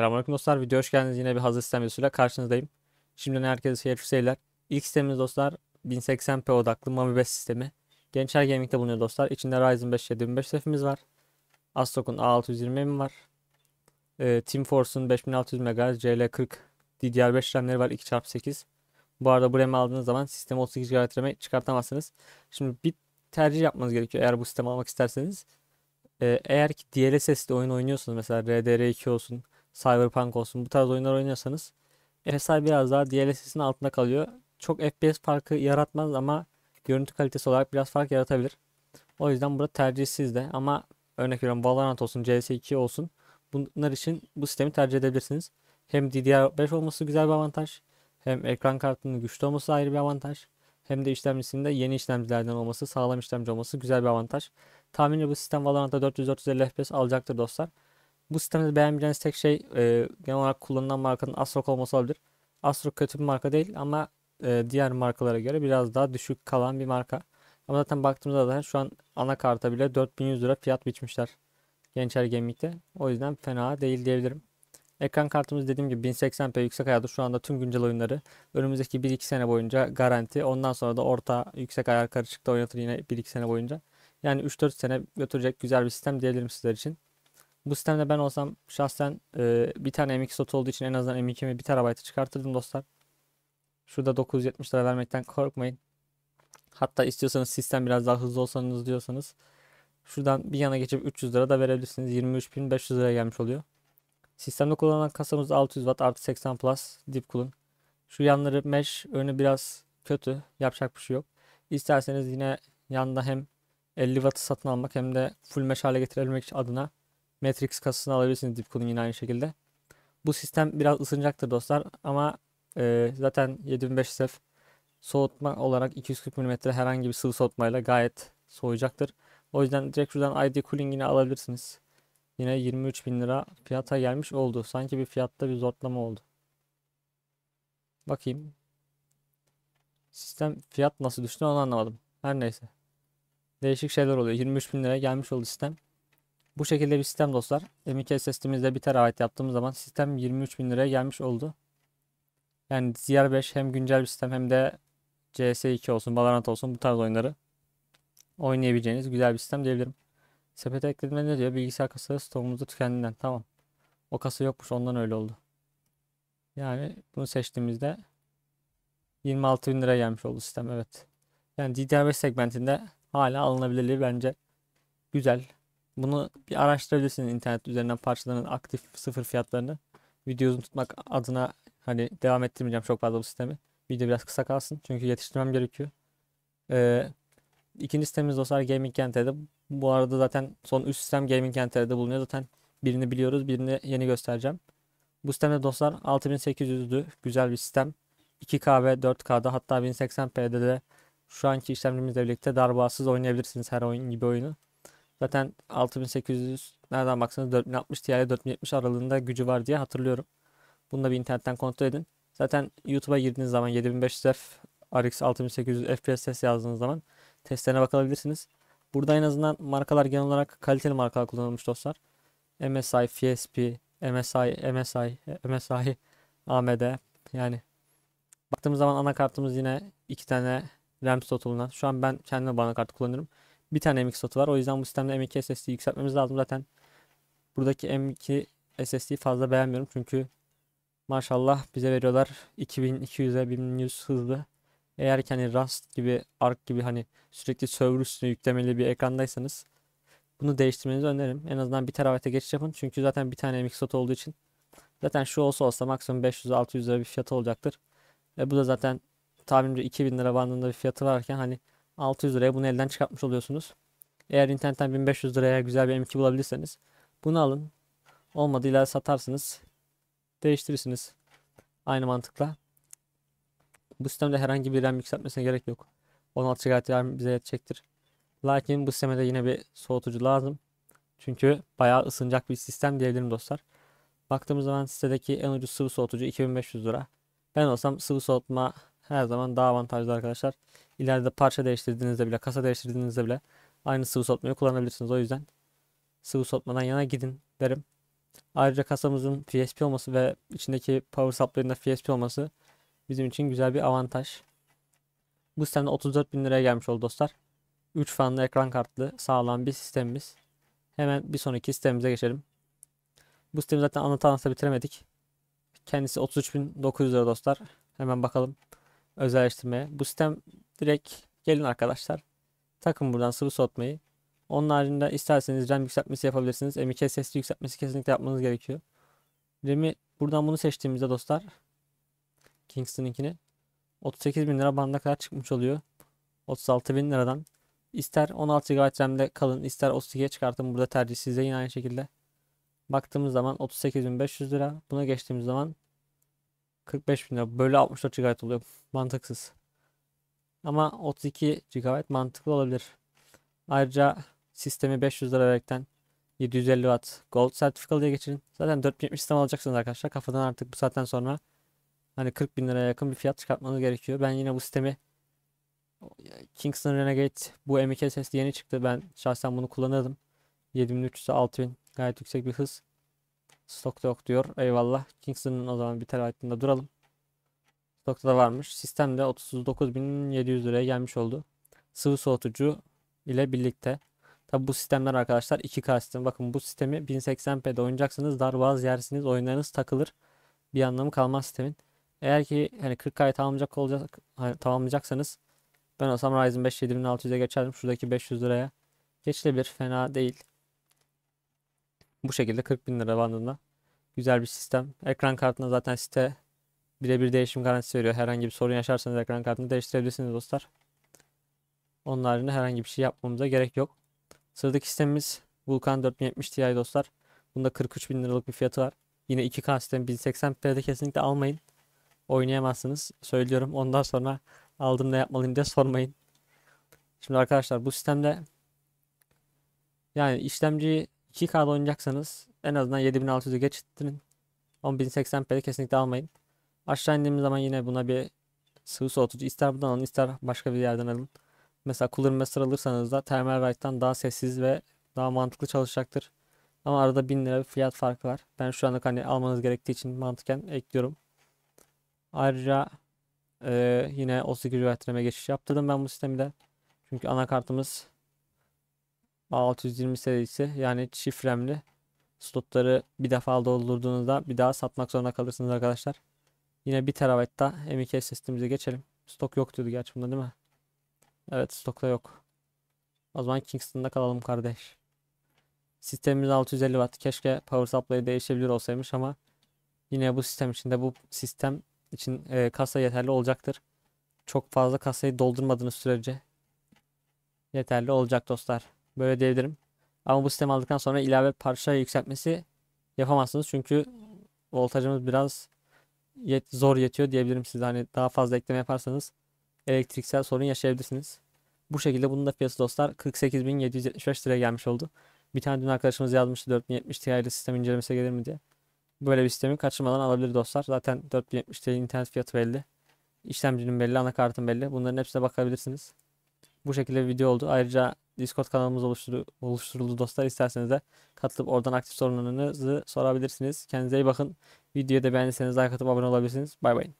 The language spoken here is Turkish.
Selamünaleyküm dostlar. Video hoş geldiniz. Yine bir hazır sistem videosuyla karşınızdayım. Şimdiden herkese şerefli seyirler. İlk sistemimiz dostlar 1080p odaklı Mami 5 sistemi. Gençler Gaming'de bulunuyor dostlar. İçinde Ryzen 5 75 sefimiz var. Astok'un A620 var. Ee, Team Force'un 5600 MHz CL40 DDR5 RAM'leri var 2x8. Bu arada bu RAM'i aldığınız zaman sisteme 32 GB RAM'i çıkartamazsınız. Şimdi bir tercih yapmanız gerekiyor eğer bu sistemi almak isterseniz. Ee, eğer ki DLSS'de oyun oynuyorsunuz mesela RDR2 olsun, Cyberpunk olsun bu tarz oyunlar oynuyorsanız FSI biraz daha DLSS'in altında kalıyor. Çok FPS farkı yaratmaz ama görüntü kalitesi olarak biraz fark yaratabilir. O yüzden burada tercih sizde ama örnek veriyorum Valorant olsun CS2 olsun bunlar için bu sistemi tercih edebilirsiniz. Hem DDR5 olması güzel bir avantaj hem ekran kartının güçlü olması ayrı bir avantaj hem de işlemcisinin de yeni işlemcilerden olması sağlam işlemci olması güzel bir avantaj. Tahminimce bu sistem Valorant'ta 400-450 FPS alacaktır dostlar. Bu sistemde beğenmeyeceğiniz tek şey e, genel olarak kullanılan markanın Astrok olması olabilir. Astrok kötü bir marka değil ama e, diğer markalara göre biraz daha düşük kalan bir marka. Ama zaten baktığımızda da şu an anakarta bile 4100 lira fiyat biçmişler. gençer Gaming'de. O yüzden fena değil diyebilirim. Ekran kartımız dediğim gibi 1080p yüksek ayarda şu anda tüm güncel oyunları önümüzdeki 1-2 sene boyunca garanti. Ondan sonra da orta yüksek ayar karışıkta oynatır yine 1-2 sene boyunca. Yani 3-4 sene götürecek güzel bir sistem diyebilirim sizler için. Bu sistemde ben olsam şahsen e, bir tane M2 slot olduğu için en azından M2'mi 1 TB'ı çıkartırdım dostlar. Şurada 970 lira vermekten korkmayın. Hatta istiyorsanız sistem biraz daha hızlı olsanız diyorsanız şuradan bir yana geçip 300 lira da verebilirsiniz. 23.500 lira gelmiş oluyor. Sistemde kullanılan kasamız 600 Watt artı 80 Plus dip kulun. Şu yanları mesh önü biraz kötü. Yapacak bir şey yok. İsterseniz yine yanda hem 50 Watt'ı satın almak hem de full mesh hale getirebilmek adına Matrix kasasını alabilirsiniz DeepCool'un yine aynı şekilde. Bu sistem biraz ısınacaktır dostlar ama e, zaten 7500 SF soğutma olarak 240 mm herhangi bir sıvı soğutmayla gayet soğuyacaktır. O yüzden direkt şuradan ID Cooling'ini alabilirsiniz. Yine 23 bin lira fiyata gelmiş oldu. Sanki bir fiyatta bir zortlama oldu. Bakayım. Sistem fiyat nasıl düştü onu anlamadım. Her neyse. Değişik şeyler oluyor. 23 bin liraya gelmiş oldu sistem. Bu şekilde bir sistem dostlar. m sistemimizde SSD'mizde bir terabayt yaptığımız zaman sistem 23 bin liraya gelmiş oldu. Yani ZR5 hem güncel bir sistem hem de CS2 olsun, Valorant olsun bu tarz oyunları oynayabileceğiniz güzel bir sistem diyebilirim. Sepete eklediğimde ne diyor? Bilgisayar kasası stoğumuzda tükendiğinden. Tamam. O kasa yokmuş ondan öyle oldu. Yani bunu seçtiğimizde 26 bin liraya gelmiş oldu sistem evet. Yani DDR5 segmentinde hala alınabilirliği bence güzel. Bunu bir araştırabilirsiniz internet üzerinden parçaların aktif sıfır fiyatlarını. videosunu tutmak adına hani devam ettirmeyeceğim çok fazla bu sistemi. Video biraz kısa kalsın çünkü yetiştirmem gerekiyor. Ee, ikinci sitemiz dostlar Gaming Kenter'de. Bu arada zaten son 3 sistem Gaming Kenter'de bulunuyor. Zaten birini biliyoruz birini yeni göstereceğim. Bu sistemde dostlar 6800'lü güzel bir sistem. 2K ve 4K'da hatta 1080p'de de şu anki işlemcimizle birlikte darbasız oynayabilirsiniz her oyun gibi oyunu. Zaten 6800 nereden baksanız 4060 Ti 4070 aralığında gücü var diye hatırlıyorum. Bunu da bir internetten kontrol edin. Zaten YouTube'a girdiğiniz zaman 7500F RX 6800 FPS test yazdığınız zaman testlerine bakabilirsiniz. Burada en azından markalar genel olarak kaliteli markalar kullanılmış dostlar. MSI, FSP, MSI, MSI, MSI, AMD yani baktığımız zaman anakartımız yine iki tane RAM slotu bulunan. Şu an ben kendime bu anakartı kullanıyorum bir tane M2 slotu var. O yüzden bu sistemde M2 SSD yükseltmemiz lazım. Zaten buradaki M2 SSD'yi fazla beğenmiyorum. Çünkü maşallah bize veriyorlar 2200'e 1100 hızlı. Eğer ki hani Rust gibi Arc gibi hani sürekli server üstüne yüklemeli bir ekrandaysanız bunu değiştirmenizi öneririm. En azından 1 terabayta geçiş yapın. Çünkü zaten bir tane MX slot olduğu için zaten şu olsa olsa maksimum 500-600 lira bir fiyatı olacaktır. Ve bu da zaten tahminimce 2000 lira bandında bir fiyatı varken hani 600 liraya bunu elden çıkartmış oluyorsunuz. Eğer internetten 1500 liraya güzel bir M2 bulabilirseniz bunu alın. Olmadı ileride satarsınız. Değiştirirsiniz. Aynı mantıkla. Bu sistemde herhangi bir RAM yükseltmesine gerek yok. 16 GB RAM bize yetecektir. Lakin bu sisteme de yine bir soğutucu lazım. Çünkü bayağı ısınacak bir sistem diyebilirim dostlar. Baktığımız zaman sitedeki en ucuz sıvı soğutucu 2500 lira. Ben olsam sıvı soğutma her zaman daha avantajlı arkadaşlar. İleride parça değiştirdiğinizde bile kasa değiştirdiğinizde bile aynı sıvı soğutmayı kullanabilirsiniz. O yüzden sıvı soğutmadan yana gidin derim. Ayrıca kasamızın FSP olması ve içindeki power supply'ın da FSP olması bizim için güzel bir avantaj. Bu sistemde 34 bin liraya gelmiş oldu dostlar. 3 fanlı ekran kartlı sağlam bir sistemimiz. Hemen bir sonraki sistemimize geçelim. Bu sistemi zaten anlata bitiremedik. Kendisi 33.900 lira dostlar. Hemen bakalım özelleştirme. Bu sistem direkt gelin arkadaşlar. Takın buradan sıvı soğutmayı. Onun haricinde isterseniz RAM yükseltmesi yapabilirsiniz. M.2 SSD yükseltmesi kesinlikle yapmanız gerekiyor. RAM'i buradan bunu seçtiğimizde dostlar Kingston'ınkini 38 bin lira bandına kadar çıkmış oluyor. 36 bin liradan. İster 16 GB RAM'de kalın ister 32'ye çıkartın. Burada tercih size yine aynı şekilde. Baktığımız zaman 38.500 lira. Buna geçtiğimiz zaman 45 bin lira bölü 64 GB oluyor. Mantıksız. Ama 32 GB mantıklı olabilir. Ayrıca sistemi 500 lira verekten 750 Watt Gold sertifikalı diye geçirin. Zaten 4070 sistem alacaksınız arkadaşlar. Kafadan artık bu saatten sonra hani 40 bin liraya yakın bir fiyat çıkartmanız gerekiyor. Ben yine bu sistemi Kingston Renegade bu M2 SSD yeni çıktı. Ben şahsen bunu kullanırdım. 7300'e 6000 gayet yüksek bir hız. Stokta yok diyor. Eyvallah. Kingston'ın o zaman bir terabaytında duralım. Stokta da varmış. Sistemde 39.700 liraya gelmiş oldu. Sıvı soğutucu ile birlikte. Tabi bu sistemler arkadaşlar 2K sistem. Bakın bu sistemi 1080p'de oynayacaksınız. Darboğaz yersiniz. Oyunlarınız takılır. Bir anlamı kalmaz sistemin. Eğer ki hani 40K'yı tamamlayacak olacak, hani, tamamlayacaksanız ben olsam Ryzen 5 7600'e geçerdim. Şuradaki 500 liraya geçilebilir. Fena değil. Bu şekilde 40 bin lira bandında güzel bir sistem. Ekran kartına zaten site birebir değişim garantisi veriyor. Herhangi bir sorun yaşarsanız ekran kartını değiştirebilirsiniz dostlar. Onun haricinde herhangi bir şey yapmamıza gerek yok. Sıradaki sistemimiz Vulkan 4070 Ti dostlar. Bunda 43 bin liralık bir fiyatı var. Yine 2K sistem 1080p'de kesinlikle almayın. Oynayamazsınız. Söylüyorum ondan sonra aldım ne yapmalıyım diye sormayın. Şimdi arkadaşlar bu sistemde yani işlemciyi 2K'da oynayacaksanız en azından 7600'ü geçtirin. 10.080p'de kesinlikle almayın. Aşağı indiğimiz zaman yine buna bir sıvı soğutucu ister buradan alın ister başka bir yerden alın. Mesela Cooler Master alırsanız da Thermalright'tan daha sessiz ve daha mantıklı çalışacaktır. Ama arada 1000 lira bir fiyat farkı var. Ben şu anda hani almanız gerektiği için mantıken ekliyorum. Ayrıca e, yine 32 GB'e geçiş yaptırdım ben bu sistemi de. Çünkü anakartımız A620 serisi yani çift slotları bir defa doldurduğunuzda bir daha satmak zorunda kalırsınız arkadaşlar. Yine 1 terabaytta M.2 SSD'mize geçelim. Stok yok diyordu gerçi bunda değil mi? Evet stokta yok. O zaman Kingston'da kalalım kardeş. Sistemimiz 650 Watt. Keşke power Supply değişebilir olsaymış ama yine bu sistem içinde bu sistem için e, kasa yeterli olacaktır. Çok fazla kasayı doldurmadığınız sürece yeterli olacak dostlar. Böyle diyebilirim. Ama bu sistemi aldıktan sonra ilave parça yükseltmesi yapamazsınız. Çünkü voltajımız biraz yet zor yetiyor diyebilirim size. Hani daha fazla ekleme yaparsanız elektriksel sorun yaşayabilirsiniz. Bu şekilde bunun da fiyatı dostlar 48.775 liraya gelmiş oldu. Bir tane dün arkadaşımız yazmıştı 4070 Ti ile sistem incelemesi gelir mi diye. Böyle bir sistemi kaçırmadan alabilir dostlar. Zaten 4070 Ti internet fiyatı belli. İşlemcinin belli, anakartın belli. Bunların hepsine bakabilirsiniz. Bu şekilde bir video oldu. Ayrıca Discord kanalımız oluşturu, oluşturuldu dostlar. İsterseniz de katılıp oradan aktif sorunlarınızı sorabilirsiniz. Kendinize iyi bakın. Videoyu da beğendiyseniz like atıp abone olabilirsiniz. Bay bay.